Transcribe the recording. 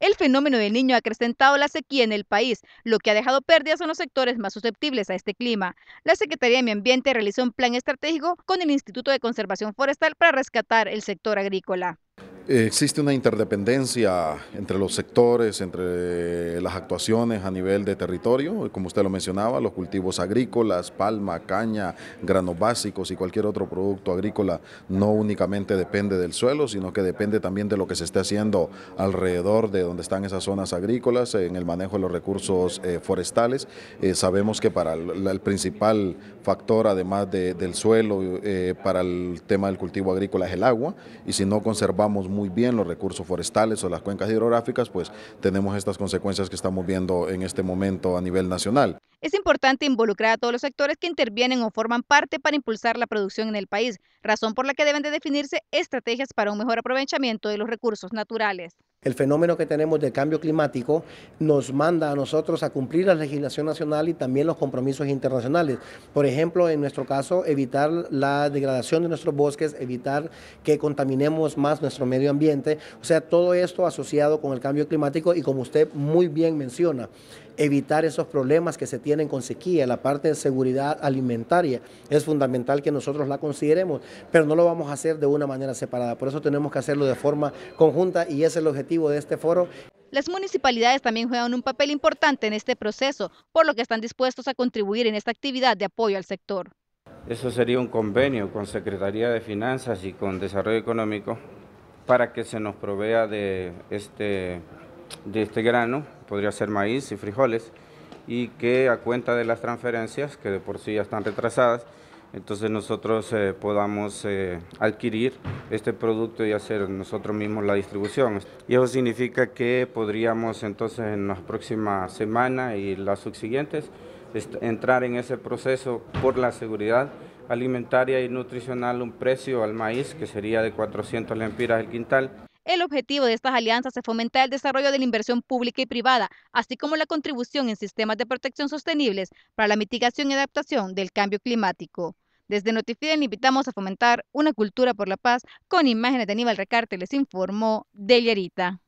El fenómeno del niño ha acrecentado la sequía en el país, lo que ha dejado pérdidas en los sectores más susceptibles a este clima. La Secretaría de Medio Ambiente realizó un plan estratégico con el Instituto de Conservación Forestal para rescatar el sector agrícola. Eh, existe una interdependencia entre los sectores, entre las actuaciones a nivel de territorio, como usted lo mencionaba, los cultivos agrícolas, palma, caña, granos básicos y cualquier otro producto agrícola no únicamente depende del suelo, sino que depende también de lo que se esté haciendo alrededor de donde están esas zonas agrícolas, en el manejo de los recursos eh, forestales. Eh, sabemos que para el, principal factor, además del suelo, para el tema del cultivo agrícola es el agua, y si no conservamos muy bien los recursos forestales o las cuencas hidrográficas, pues tenemos estas consecuencias que estamos viendo en este momento a nivel nacional. Es importante involucrar a todos los sectores que intervienen o forman parte para impulsar la producción en el país, razón por la que deben de definirse estrategias para un mejor aprovechamiento de los recursos naturales el fenómeno que tenemos del cambio climático nos manda a nosotros a cumplir la legislación nacional y también los compromisos internacionales. Por ejemplo, en nuestro caso, evitar la degradación de nuestros bosques, evitar que contaminemos más nuestro medio ambiente. O sea, todo esto asociado con el cambio climático y como usted muy bien menciona, evitar esos problemas que se tienen con sequía. La parte de seguridad alimentaria es fundamental que nosotros la consideremos, pero no lo vamos a hacer de una manera separada. Por eso tenemos que hacerlo de forma conjunta y ese es el objetivo de este foro. Las municipalidades también juegan un papel importante en este proceso, por lo que están dispuestos a contribuir en esta actividad de apoyo al sector. Eso sería un convenio con Secretaría de Finanzas y con Desarrollo Económico para que se nos provea de este de este grano, podría ser maíz y frijoles, y que a cuenta de las transferencias, que de por sí ya están retrasadas, entonces nosotros eh, podamos eh, adquirir este producto y hacer nosotros mismos la distribución. Y eso significa que podríamos entonces en las próximas semana y las subsiguientes entrar en ese proceso por la seguridad alimentaria y nutricional un precio al maíz que sería de 400 lempiras el quintal. El objetivo de estas alianzas es fomentar el desarrollo de la inversión pública y privada, así como la contribución en sistemas de protección sostenibles para la mitigación y adaptación del cambio climático. Desde Notifiden invitamos a fomentar una cultura por la paz con imágenes de Aníbal Recarte, les informó Dellerita.